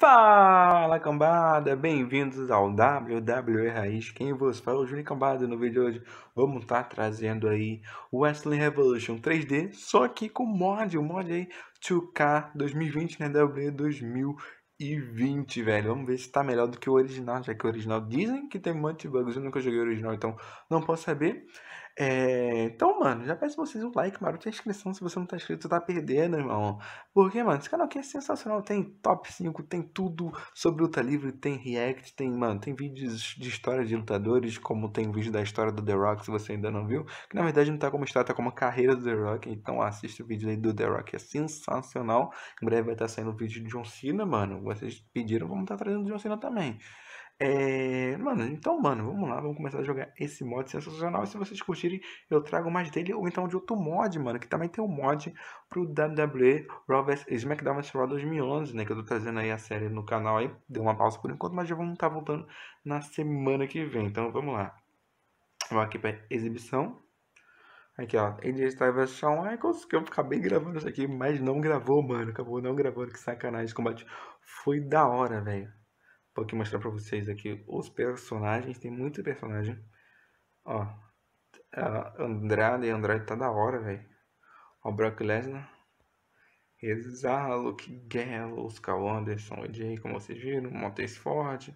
Fala cambada, bem-vindos ao WWE Raiz, quem vos fala é o Júnior Cambada no vídeo de hoje vamos estar tá trazendo aí o Wrestling Revolution 3D, só que com mod, o mod aí 2K 2020, né, WWE 2020, velho, vamos ver se tá melhor do que o original, já que o original dizem que tem um monte de bugs, eu nunca joguei o original, então não posso saber, é... então mano, já peço vocês um like maroto a inscrição se você não tá inscrito, tá perdendo, irmão. Porque, mano, esse canal aqui é sensacional. Tem top 5, tem tudo sobre luta livre, tem react, tem, mano, tem vídeos de história de lutadores, como tem vídeo da história do The Rock, se você ainda não viu. Que na verdade não tá como história, tá como a carreira do The Rock. Então assista o vídeo aí do The Rock, é sensacional. Em breve vai estar tá saindo o vídeo de John Cena, mano. Vocês pediram, vamos estar tá trazendo o John Cena também. É, mano, então, mano, vamos lá, vamos começar a jogar esse mod sensacional. E se vocês curtirem, eu trago mais dele ou então de outro mod, mano, que também tem um mod pro WWE Raw vs SmackDown vs Raw 2011, né, que eu tô trazendo aí a série no canal aí. Deu uma pausa por enquanto, mas já vamos estar tá voltando na semana que vem. Então, vamos lá. Vou aqui pra exibição. Aqui, ó, AJ Styles vs Shawn Michaels, que eu acabei gravando isso aqui, mas não gravou, mano. Acabou não gravando, que sacanagem. Esse combate foi da hora, velho. Vou aqui mostrar para vocês aqui os personagens. Tem muito personagem. Ó. Andrade. Andrade tá da hora, velho. Ó, Brock Lesnar. Exala, ah, Luke Gallo, Oscar Anderson, Jay, como vocês viram, Montes Ford,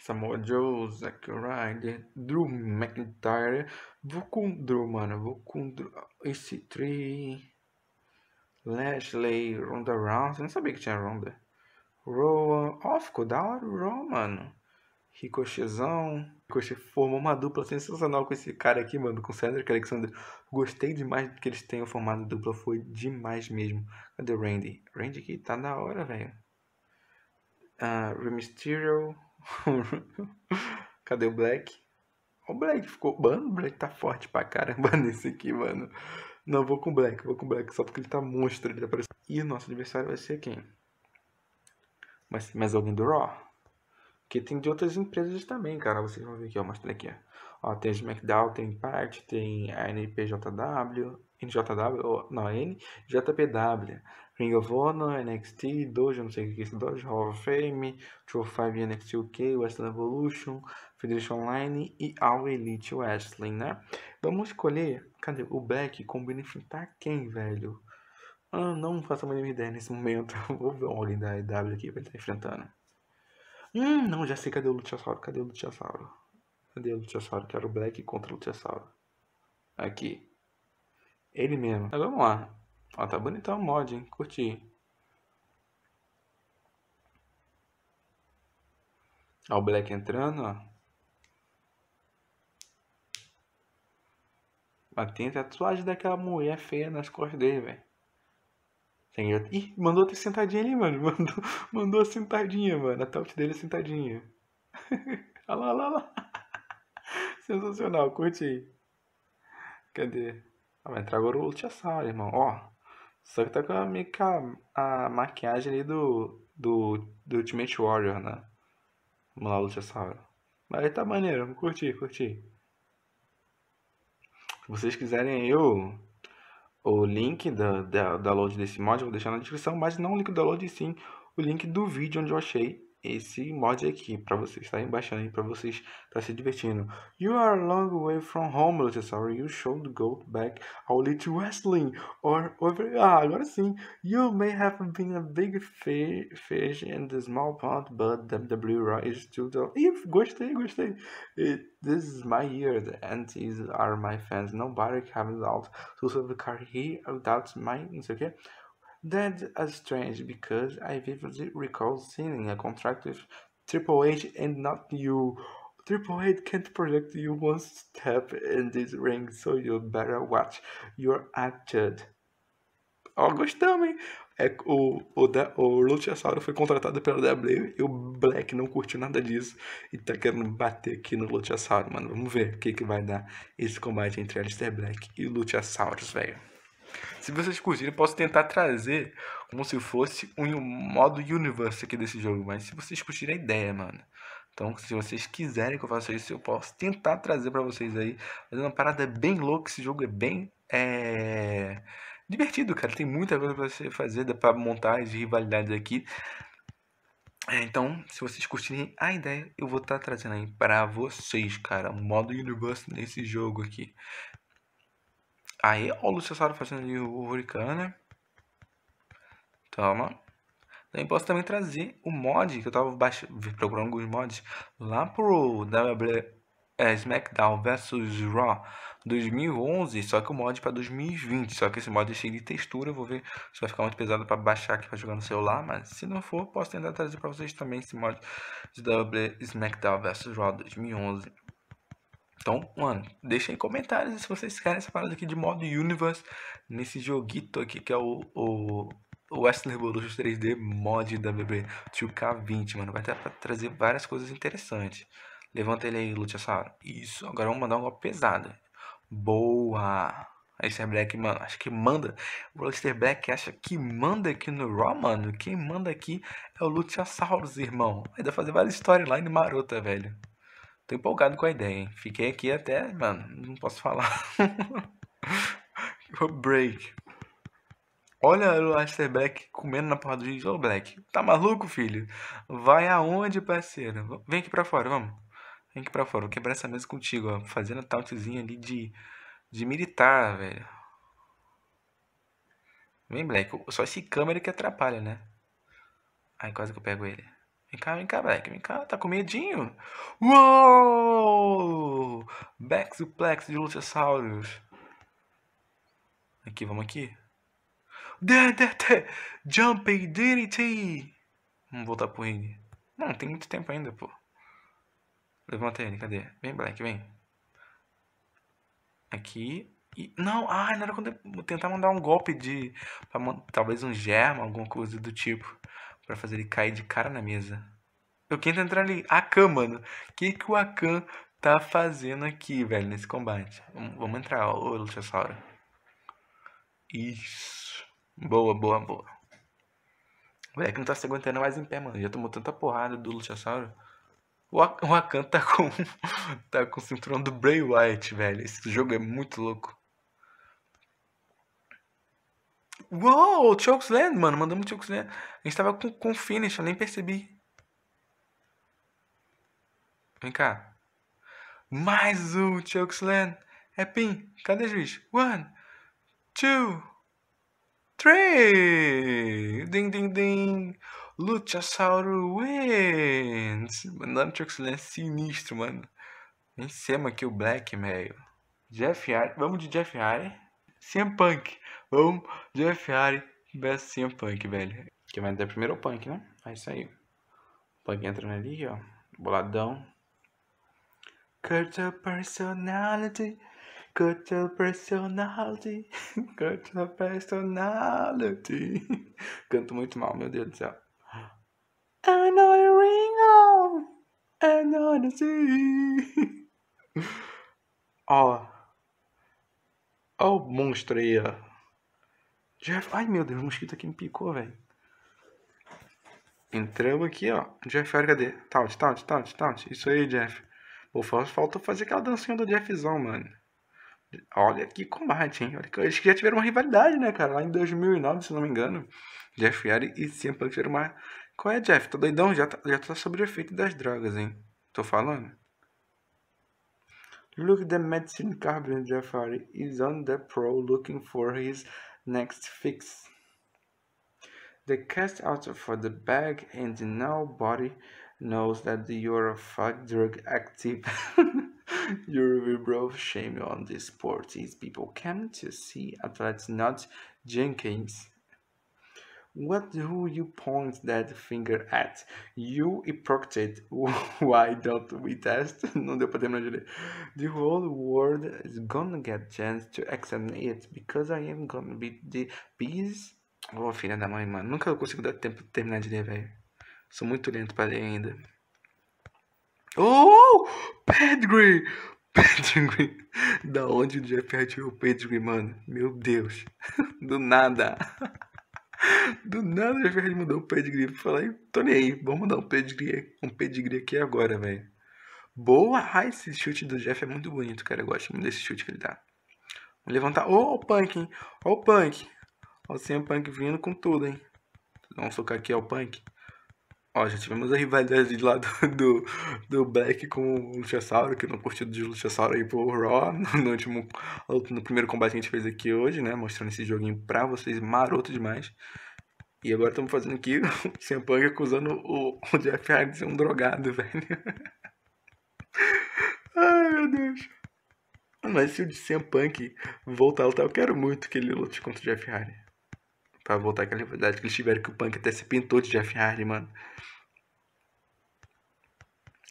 Samoa Joe, Zack Ryder, Drew McIntyre, vou com Drew, mano, vou com esse EC3, Lashley, Ronda Rousey, não sabia que tinha Ronda. Rowan. Ó, oh, ficou da hora o Rowan, mano. Ricochezão. Ricochet formou uma dupla sensacional com esse cara aqui, mano, com o Cedric Alexander. Gostei demais que eles tenham formado dupla, foi demais mesmo. Cadê o Randy? Randy aqui tá da hora, velho. Uh, Mysterio. Cadê o Black? O Black ficou. Mano, o Black tá forte pra caramba nesse aqui, mano. Não, vou com o Black, vou com o Black, só porque ele tá monstro. Ele apareceu. Tá e o nosso adversário vai ser quem? Mas, mas alguém do Raw? Porque tem de outras empresas também, cara. Vocês vão ver aqui, ó. Mostra aqui, ó. ó tem SmackDown, tem Impact, tem a NPJW, NJW, não, NJPW, Ring of Honor, NXT, Dojo, não sei o que é esse Dojo, Hall of Fame, True 5 NXT UK, Wrestling Evolution, Federation Online e All Elite Wrestling, né? Vamos escolher, cadê, o Black combina enfrentar quem, velho? Ah, não faço a mínima ideia nesse momento. Vou ver um alguém da EW aqui pra ele tá enfrentando. Hum, não, já sei cadê o Luchasauro, cadê o Luchasauro? Cadê o Luchasauro? Quero o Black contra o Luchasauro. Aqui. Ele mesmo. Mas vamos lá. Ó, tá bonitão o mod, hein? Curti. Ó, o Black entrando, ó. Mas tem a tatuagem daquela mulher feia nas costas dele, velho. Tem outro... Ih, mandou outra sentadinha ali, mano. Mandou, mandou a sentadinha, mano. A taut dele é sentadinha. olha lá, olha lá. Sensacional, curte aí. Cadê? Ah, mas traga o Luchasaur, irmão. Ó, só que tá com a, meio que a, a maquiagem ali do, do, do Ultimate Warrior, né? Vamos lá, Luchasaur. Mas aí tá maneiro, curti, curti. Se vocês quiserem eu o link da, da download desse mod, eu vou deixar na descrição, mas não o link do download, sim o link do vídeo onde eu achei esse mod aqui para vocês estarem baixando aí para vocês estar se divertindo. You are a long way from home, Little Sorry. You should go back ao Little Wrestling or over. Ah, agora sim. You may have been a big fish in the small pond, but the blue ray is still the. Ih, gostei, gostei. It, this is my year. The antis are my fans. Nobody comes out to serve the car here without my. Não sei o que. That's a strange because I vividly recall signing a contract with Triple H and not you. Triple H can't protect you one step in this ring, so you better watch your attitude. August, oh, gostamos, hein? É, o, o, da, o Luchasaurus foi contratado pela WWE e o Black não curtiu nada disso e tá querendo bater aqui no Luchasaurus, mano. Vamos ver o que, que vai dar esse combate entre Alistair Black e o Luchasaurus, velho. Se vocês curtirem, posso tentar trazer como se fosse um modo universe aqui desse jogo. Mas se vocês curtirem a ideia, mano. Então, se vocês quiserem que eu faça isso, eu posso tentar trazer para vocês aí. Mas é uma parada bem louca. Esse jogo é bem é... divertido, cara. Tem muita coisa para você fazer, dá pra montar as rivalidades aqui. É, então, se vocês curtirem a ideia, eu vou estar tá trazendo aí para vocês, cara, um modo universo nesse jogo aqui. Aí, ó, o Luciano fazendo ali o Hurricane, Toma. Também posso também trazer o mod que eu tava baix... procurando alguns mods lá pro WWE é, SmackDown vs Raw 2011, só que o mod é para 2020. Só que esse mod é cheio de textura, eu vou ver se vai ficar muito pesado para baixar aqui para jogar no celular, mas se não for, posso tentar trazer para vocês também esse mod de WWE SmackDown vs Raw 2011. Então, mano, deixa aí comentários se vocês querem essa parada aqui de modo Universe nesse joguito aqui que é o, o Western Revolution 3D mod da BB 2K20, mano. Vai até trazer várias coisas interessantes. Levanta ele aí, Luchasauro. Isso, agora vamos mandar uma pesada. Boa! Aleister Black, mano, acho que manda. O Aleister Black acha que manda aqui no Raw, mano. Quem manda aqui é o Luchasaurus, irmão. Ainda fazer várias storylines marota, velho. Tô empolgado com a ideia, hein? Fiquei aqui até, mano, não posso falar. Break. Olha o Lester Black comendo na porra do jeans. Ô, Black, tá maluco, filho? Vai aonde, parceiro? Vem aqui pra fora, vamos. Vem aqui pra fora, vou quebrar essa mesa contigo, ó. Fazendo taltzinho ali de, de militar, velho. Vem, Black. Só esse câmera que atrapalha, né? Ai, quase que eu pego ele. Vem cá, vem cá, Black, vem cá, tá com medinho? Uou! Back suplex de Luchasaurus. Aqui, vamos aqui. DDT! Jumping DDT! Vamos voltar pro ringue. Não, tem muito tempo ainda, pô. Levanta ele, cadê? Vem, Black, vem. Aqui. E, não, ah, não era quando eu tentar mandar um golpe de. Pra, talvez um germa, alguma coisa do tipo para fazer ele cair de cara na mesa. Eu quero entrar ali. Akan, mano. O que, que o Akan tá fazendo aqui, velho, nesse combate? Vamos, entrar, ô Luchasauro. Isso. Boa, boa, boa. Moleque não tá se aguentando mais em pé, mano. Já tomou tanta porrada do Luchasauro. O Akan tá com, tá com o cinturão do Bray Wyatt, velho. Esse jogo é muito louco. Uou, Chokesland, mano. Mandamos Chokesland. A gente tava com, com finish, eu nem percebi. Vem cá. Mais um Chokesland. É pin. Cadê juiz? One, two, three. Ding, ding, ding. Luchasauro wins. Mandando Chokesland sinistro, mano. Em cima aqui o Black, meio. Jeff Hardy. Vamos de Jeff Hardy. CM Punk. Vamos, Jeff Ferrari vs CM Punk, velho. Que vai dar primeiro o Punk, né? É isso aí. O Punk entrando ali, ó. Boladão. Cut your personality. Cut your personality. Cut your personality. Canto muito mal, meu Deus do céu. I know you ring on. I know the sea. Ó. Olha o monstro aí, ó. Jeff... É- Ai, meu Deus, o mosquito aqui me picou, velho. Entramos aqui, ó. Jeff, olha, cadê? Taunt, taunt, taunt, taunt. Isso aí, Jeff. Pô, faltou fazer aquela dancinha do Jeffzão, mano. Olha que combate, hein? Olha que... Eles já tiveram uma rivalidade, né, cara? Lá em 2009, se não me engano. Jeff Yari e CM Punk tiveram uma... Qual é, Jeff? Tá doidão? Já tá, já tá sob o efeito das drogas, hein? Tô falando. Look, the medicine Carbon Jafari is on the pro, looking for his next fix. The cast out for the bag and nobody knows that you are a fuck drug active. Your shame on these poor these people Came to see athletes not Jenkins. What do you point that finger at? You hypocrite. Why don't we test? Não deu para terminar de ler. The whole world is gonna get chance to examine it because I am gonna be the bees. oh, filha da mãe, mano. Nunca consigo dar tempo de terminar de ler, velho. Sou muito lento para ler ainda. Oh! Pedigree! Pedigree. Da onde o Jeff tirou o Pedigree, mano? Meu Deus. Do nada. Do nada já ele mudou o pedigree. Falei, tô nem aí, vamos mudar um pedigree, um pedigree aqui agora, velho. Boa! Ai, esse chute do Jeff é muito bonito, cara. Eu gosto muito desse chute que ele dá. Vamos levantar. Ô, oh, o Punk, hein? Ó oh, o Punk. Ó o CM Punk vindo com tudo, hein? Vamos socar aqui, ó oh, o Punk. Ó, já tivemos a rivalidade lá do, do, do Black com o Luchasauro, que não curtiu de Luchasauro aí pro Raw no último, no primeiro combate que a gente fez aqui hoje, né? Mostrando esse joguinho pra vocês, maroto demais. E agora estamos fazendo aqui o CM Punk acusando o, o Jeff Hardy de ser um drogado, velho. Ai, meu Deus. Mas se o CM Punk voltar a lutar, eu quero muito que ele lute contra o Jeff Hardy. Pra voltar àquela rivalidade que eles tiveram, que o Punk até se pintou de Jeff Hardy, mano.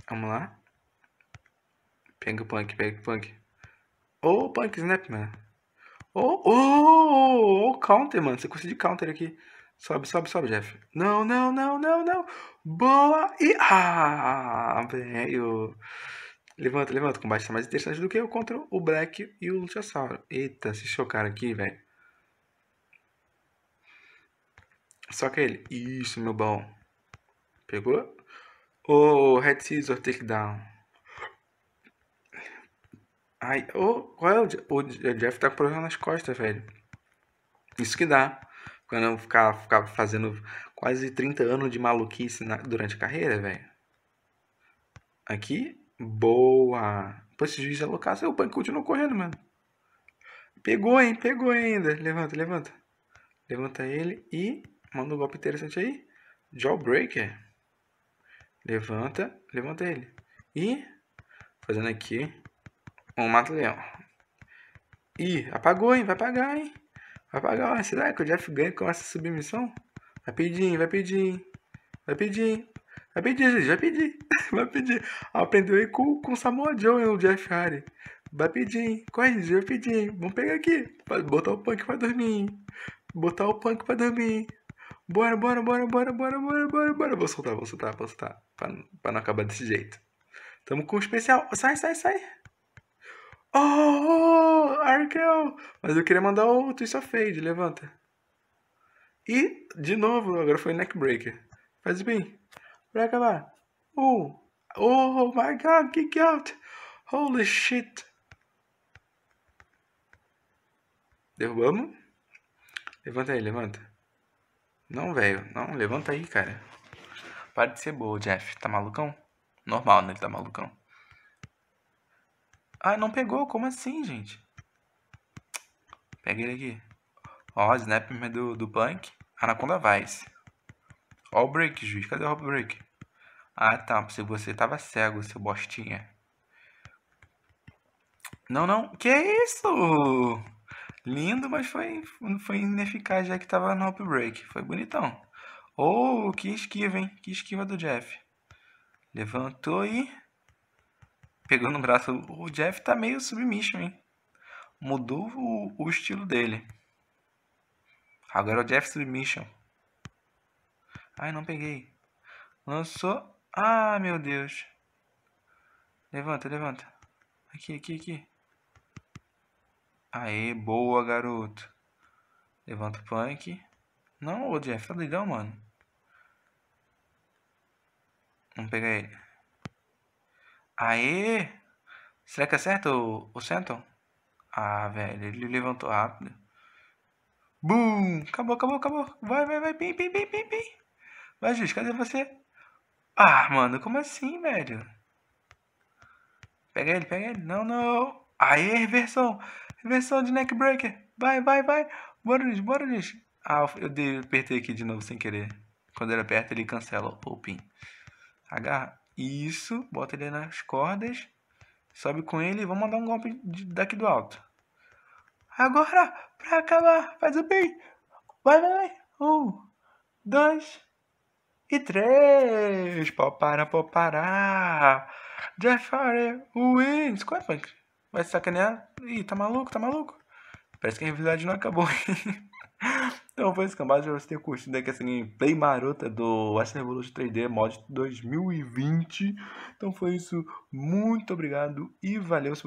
Vamos lá. Pega o Punk, pega o Punk. Ô, oh, Punk Snap, mano. Ô, oh, oh, oh, oh, counter, mano. Você conseguiu counter aqui. Sobe, sobe, sobe, Jeff. Não, não, não, não, não. Boa e... Ah, velho. Levanta, levanta. O combate tá mais interessante do que eu contra o Black e o Luchasauro. Eita, se chocaram aqui, velho. Só que ele, isso, meu bom. Pegou? Ô, oh, Red Scissor Takedown. Ai, ô, oh, qual é o, o Jeff tá com problema nas costas, velho. Isso que dá. Quando eu ficar ficar fazendo quase 30 anos de maluquice na, durante a carreira, velho. Aqui, boa. Pô, esse juiz alocar, é o banco continuou correndo, mano. Pegou, hein? Pegou ainda. Levanta, levanta. Levanta ele e Manda um golpe interessante aí. Jawbreaker. Levanta, levanta ele. E fazendo aqui um mata-leão. Ih, apagou, hein? Vai pagar, hein? Vai pagar, hein? Será que o Jeff ganha com essa submissão? Vai pedir, vai pedir, vai pedir. Vai pedir, gente, vai pedir. vai pedir. Aprendeu aí com, com o Samoa Joe, e o Jeff Hardy. Vai pedir, corre, vai pedir. Vamos pegar aqui. Botar o punk pra dormir. Botar o punk pra dormir. Bora, bora, bora, bora, bora, bora, bora, bora. Vou soltar, vou soltar, vou soltar. Pra, pra não acabar desse jeito. Tamo com o um especial. Sai, sai, sai. Oh, Arkel! Mas eu queria mandar o Twist of Fade, levanta. E, de novo, agora foi Neckbreaker. Faz bem. Vai acabar. Oh, oh, oh my god, kick out! Holy shit! Derrubamos. Levanta aí, levanta. Não, velho. Não, levanta aí, cara. Para de ser boa, Jeff. Tá malucão? Normal, né? Ele tá malucão. Ah, não pegou. Como assim, gente? Pega ele aqui. Ó, snap é do, do Punk. Anaconda Vice. Ó o break, juiz. Cadê o break? Ah, tá. Se você tava cego, seu bostinha. Não, não. Que isso? Lindo, mas foi, foi ineficaz já que tava no break Foi bonitão. Oh, que esquiva, hein? Que esquiva do Jeff. Levantou e. Pegou no braço. O Jeff tá meio submission, hein? Mudou o, o estilo dele. Agora é o Jeff submission. Ai, não peguei. Lançou. Ah, meu Deus. Levanta, levanta. Aqui, aqui, aqui. Aê, boa, garoto. Levanta o punk. Não, ô Jeff, tá doidão, mano. Vamos pegar ele. Aê! Será que acerta é o, o Senton? Ah, velho, ele levantou rápido. Bum! Acabou, acabou, acabou. Vai, vai, vai. Bim, bim, bim, bim, bim. Vai, Juiz, cadê você? Ah, mano, como assim, velho? Pega ele, pega ele. Não, não. Aê, reversão. Versão de Neckbreaker. Vai, vai, vai. Bora, Luiz, bora, Luiz. Ah, eu dei, apertei aqui de novo sem querer. Quando ele aperta, ele cancela o pin. Agarra. Isso. Bota ele nas cordas. Sobe com ele e vamos dar um golpe de, daqui do alto. Agora, pra acabar, faz o pin. Vai, vai, vai. Um, dois e três. Pau para, pau para. Jeff Harry wins. Qual é, Punk? Vai sacanear? Ih, tá maluco, tá maluco? Parece que a realidade não acabou, então foi isso, cambada. Espero que tenha curtido aqui é essa gameplay marota do West Revolution 3D Mod 2020. Então foi isso. Muito obrigado e valeu.